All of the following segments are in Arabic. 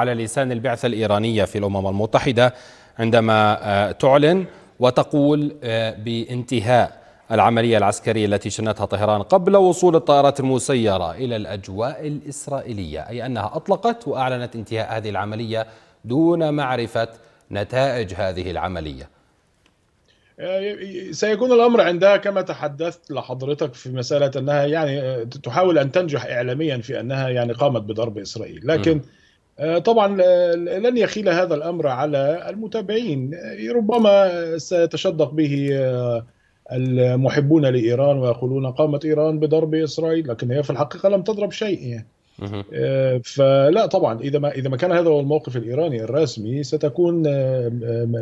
على لسان البعثة الإيرانية في الأمم المتحدة عندما آه، تعلن وتقول آه، بانتهاء العملية العسكرية التي شنتها طهران قبل وصول الطائرات المسيرة إلى الأجواء الإسرائيلية أي أنها أطلقت وأعلنت انتهاء هذه العملية دون معرفة نتائج هذه العملية آه، سيكون الامر عندها كما تحدثت لحضرتك في مساله انها يعني تحاول ان تنجح اعلاميا في انها يعني قامت بضرب اسرائيل لكن م. آه، طبعا آه، لن يخيل هذا الامر على المتابعين آه، ربما سيتشدق به المحبون لايران ويقولون قامت ايران بضرب اسرائيل لكن هي في الحقيقه لم تضرب شيء يعني. فلا طبعا اذا ما اذا ما كان هذا هو الموقف الايراني الرسمي ستكون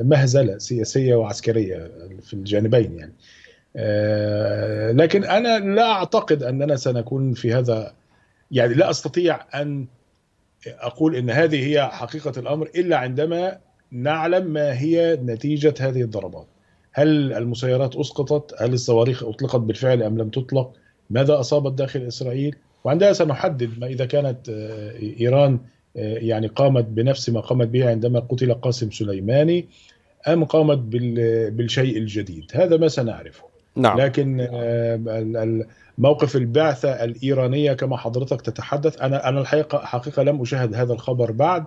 مهزله سياسيه وعسكريه في الجانبين يعني. لكن انا لا اعتقد اننا سنكون في هذا يعني لا استطيع ان اقول ان هذه هي حقيقه الامر الا عندما نعلم ما هي نتيجه هذه الضربات. هل المسيرات اسقطت؟ هل الصواريخ اطلقت بالفعل ام لم تطلق؟ ماذا اصابت داخل اسرائيل؟ وعندها سنحدد ما اذا كانت آه، ايران آه، يعني قامت بنفس ما قامت به عندما قتل قاسم سليماني ام قامت بالشيء الجديد هذا ما سنعرفه نعم. لكن آه، موقف البعثة الإيرانية كما حضرتك تتحدث أنا أنا الحقيقة حقيقة لم أشاهد هذا الخبر بعد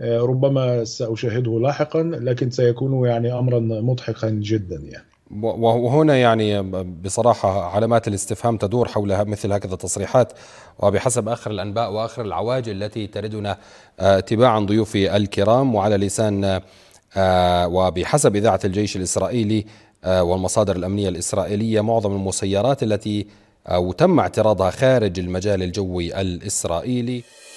آه، ربما سأشاهده لاحقا لكن سيكون يعني أمرا مضحكا جدا يعني وهنا يعني بصراحة علامات الاستفهام تدور حول مثل هكذا تصريحات وبحسب آخر الأنباء وآخر العواجل التي تردنا آه، تباعا ضيوفي الكرام وعلى لسان وبحسب إذاعة الجيش الإسرائيلي آه، والمصادر الأمنية الإسرائيلية معظم المسيرات التي أو آه، تم اعتراضها خارج المجال الجوي الإسرائيلي